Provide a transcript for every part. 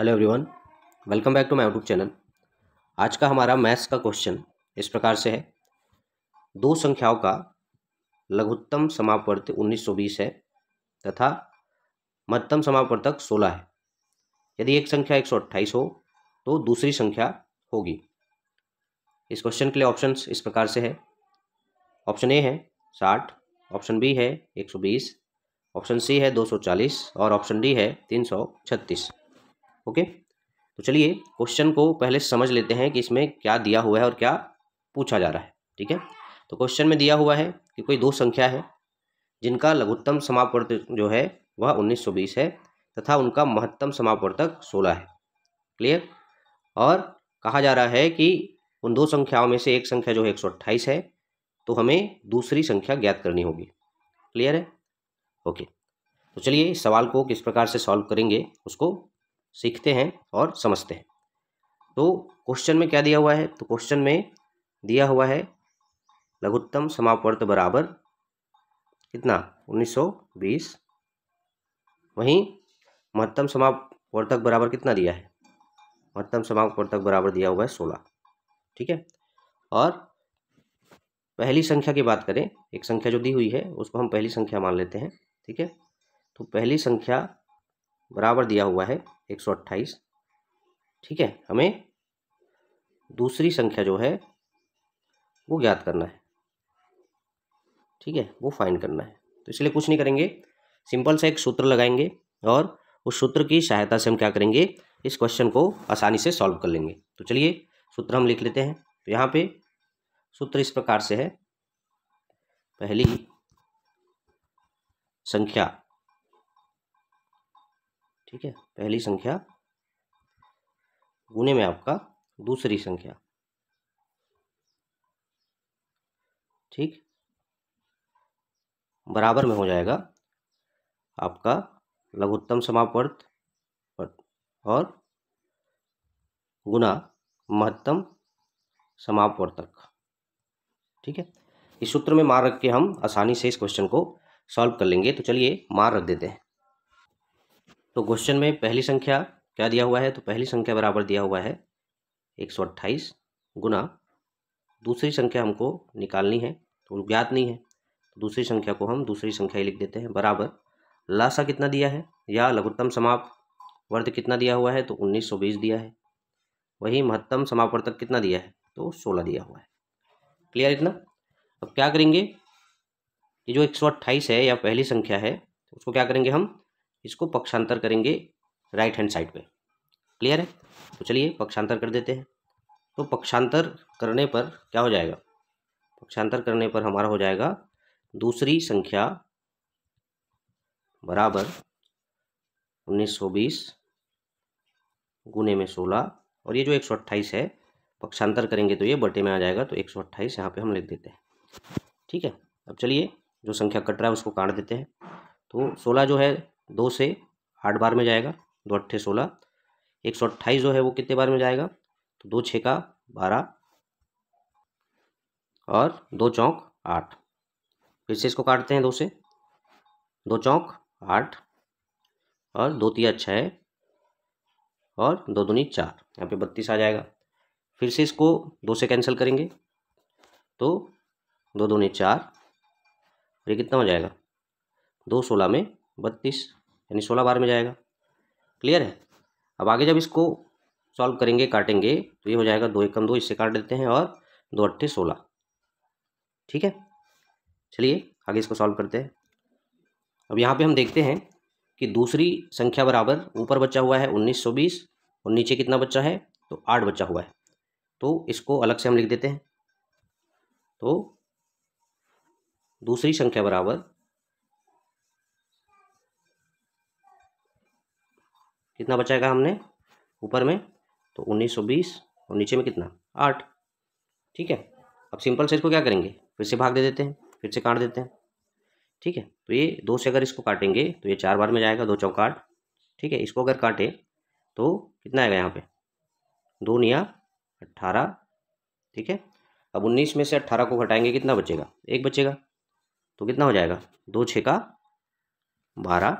hello everyone welcome back to my YouTube channel आज का हमारा मैथ्स का क्वेश्चन इस प्रकार से है दो संख्याओं का लघुत्तम समापवर्त 1920 है तथा मध्यम समापवर्तक 16 है यदि एक संख्या एक हो तो दूसरी संख्या होगी इस क्वेश्चन के लिए ऑप्शंस इस प्रकार से है ऑप्शन ए है साठ ऑप्शन बी है 120 ऑप्शन सी है 240 और ऑप्शन डी है तीन ओके तो चलिए क्वेश्चन को पहले समझ लेते हैं कि इसमें क्या दिया हुआ है और क्या पूछा जा रहा है ठीक है तो क्वेश्चन में दिया हुआ है कि कोई दो संख्या है जिनका लघुत्तम समापवर्त जो है वह 1920 है तथा उनका महत्तम समापवर्तक 16 है क्लियर और कहा जा रहा है कि उन दो संख्याओं में से एक संख्या जो है एक है तो हमें दूसरी संख्या ज्ञात करनी होगी क्लियर है ओके तो चलिए सवाल को किस प्रकार से सॉल्व करेंगे उसको सीखते हैं और समझते हैं तो क्वेश्चन में क्या दिया हुआ है तो क्वेश्चन में दिया हुआ है लघुत्तम समापवर्त बराबर कितना 1920 वहीं महत्तम समापवर्तक बराबर कितना दिया है महत्तम समापवर्तक बराबर दिया हुआ है सोलह ठीक है और पहली संख्या की बात करें एक संख्या जो दी हुई है उसको हम पहली संख्या मान लेते हैं ठीक है तो पहली संख्या बराबर दिया हुआ है एक सौ अट्ठाईस ठीक है हमें दूसरी संख्या जो है वो ज्ञात करना है ठीक है वो फाइंड करना है तो इसलिए कुछ नहीं करेंगे सिंपल सा एक सूत्र लगाएंगे और उस सूत्र की सहायता से हम क्या करेंगे इस क्वेश्चन को आसानी से सॉल्व कर लेंगे तो चलिए सूत्र हम लिख लेते हैं तो यहाँ पे सूत्र इस प्रकार से है पहली संख्या ठीक है पहली संख्या गुने में आपका दूसरी संख्या ठीक बराबर में हो जाएगा आपका लघुत्तम समापवर्त और गुना महत्तम समापवर्तक ठीक है इस सूत्र में मार रख के हम आसानी से इस क्वेश्चन को सॉल्व कर लेंगे तो चलिए मार रख देते हैं तो क्वेश्चन में पहली संख्या क्या दिया हुआ है तो पहली संख्या बराबर दिया हुआ है एक सौ अट्ठाईस गुना दूसरी संख्या हमको निकालनी है तो ज्ञात नहीं है तो दूसरी संख्या को हम दूसरी संख्या लिख देते हैं बराबर लाशा कितना दिया है या लघुत्तम समाप्त वर्त कितना दिया हुआ है तो 1920 दिया है वही महत्तम समापवर्तक कितना दिया है तो 16 दिया हुआ है क्लियर इतना अब क्या करेंगे ये जो एक है या पहली संख्या है उसको क्या करेंगे हम इसको पक्षांतर करेंगे राइट हैंड साइड पे क्लियर है तो चलिए पक्षांतर कर देते हैं तो पक्षांतर करने पर क्या हो जाएगा पक्षांतर करने पर हमारा हो जाएगा दूसरी संख्या बराबर उन्नीस सौ बीस गुने में सोलह और ये जो एक सौ है पक्षांतर करेंगे तो ये बटे में आ जाएगा तो एक सौ अट्ठाईस यहाँ पर हम लिख देते हैं ठीक है अब चलिए जो संख्या कट रहा है उसको काट देते हैं तो सोलह जो है दो से आठ बार में जाएगा दो अट्ठे सोलह एक सौ अट्ठाईस जो है वो कितने बार में जाएगा तो दो छः का बारह और दो चौंक आठ फिर से इसको काटते हैं दो से दो चौंक आठ और दो तीन छः और दो दूनी चार यहाँ पे बत्तीस आ जाएगा फिर से इसको दो से कैंसिल करेंगे तो दो दूनी चार ये कितना हो जाएगा दो सोलह में बत्तीस यानी सोलह बार में जाएगा क्लियर है अब आगे जब इसको सॉल्व करेंगे काटेंगे तो ये हो जाएगा दो एक दो इससे काट देते हैं और दो अट्ठे सोलह ठीक है चलिए आगे इसको सॉल्व करते हैं अब यहाँ पे हम देखते हैं कि दूसरी संख्या बराबर ऊपर बचा हुआ है उन्नीस सौ बीस और नीचे कितना बच्चा है तो आठ बच्चा हुआ है तो इसको अलग से हम लिख देते हैं तो दूसरी संख्या बराबर कितना बचाएगा हमने ऊपर में तो उन्नीस सौ बीस और नीचे में कितना आठ ठीक है अब सिंपल से इसको क्या करेंगे फिर से भाग दे देते हैं फिर से काट देते हैं ठीक है तो ये दो से अगर इसको काटेंगे तो ये चार बार में जाएगा दो चौक आठ ठीक है इसको अगर काटे तो कितना आएगा यहाँ पे दो निया अट्ठारह ठीक है अब उन्नीस में से अट्ठारह को घटाएंगे कितना बचेगा एक बचेगा तो कितना हो जाएगा दो छः का बारह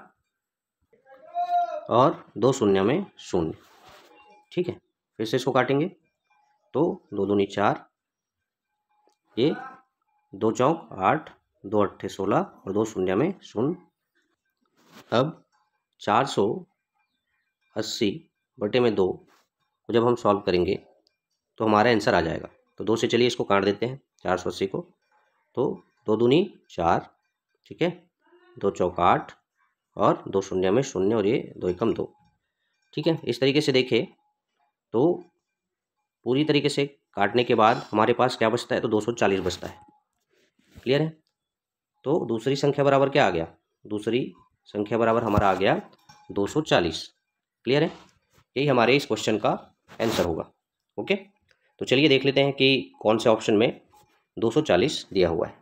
और दो शून्य में शून्य ठीक है फिर से इसको काटेंगे तो दो दूनी चार ये दो चौक आठ दो अट्ठे सोलह और दो शून्य में शून्य अब चार सौ अस्सी बटे में दो को जब हम सॉल्व करेंगे तो हमारा आंसर आ जाएगा तो दो से चलिए इसको काट देते हैं चार सौ अस्सी को तो दो दूनी चार ठीक है दो चौक आठ और दो शून्य में शून्य और ये दो एकम दो ठीक है इस तरीके से देखें तो पूरी तरीके से काटने के बाद हमारे पास क्या बचता है तो 240 बचता है क्लियर है तो दूसरी संख्या बराबर क्या आ गया दूसरी संख्या बराबर हमारा आ गया 240 क्लियर है यही हमारे इस क्वेश्चन का आंसर होगा ओके तो चलिए देख लेते हैं कि कौन से ऑप्शन में 240 दिया हुआ है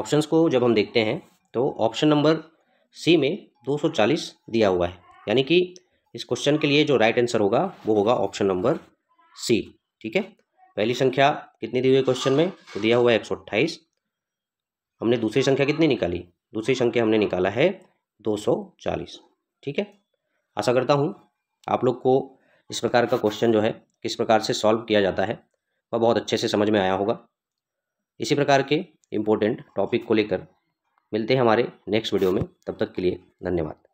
ऑप्शंस को जब हम देखते हैं तो ऑप्शन नंबर सी में 240 दिया हुआ है यानी कि इस क्वेश्चन के लिए जो राइट आंसर होगा वो होगा ऑप्शन नंबर सी ठीक है पहली संख्या कितनी दी हुई क्वेश्चन में तो दिया हुआ है एक हमने दूसरी संख्या कितनी निकाली दूसरी संख्या हमने निकाला है 240 ठीक है आशा करता हूँ आप लोग को इस प्रकार का क्वेश्चन जो है किस प्रकार से सॉल्व किया जाता है वह बहुत अच्छे से समझ में आया होगा इसी प्रकार के इम्पोर्टेंट टॉपिक को लेकर मिलते हैं हमारे नेक्स्ट वीडियो में तब तक के लिए धन्यवाद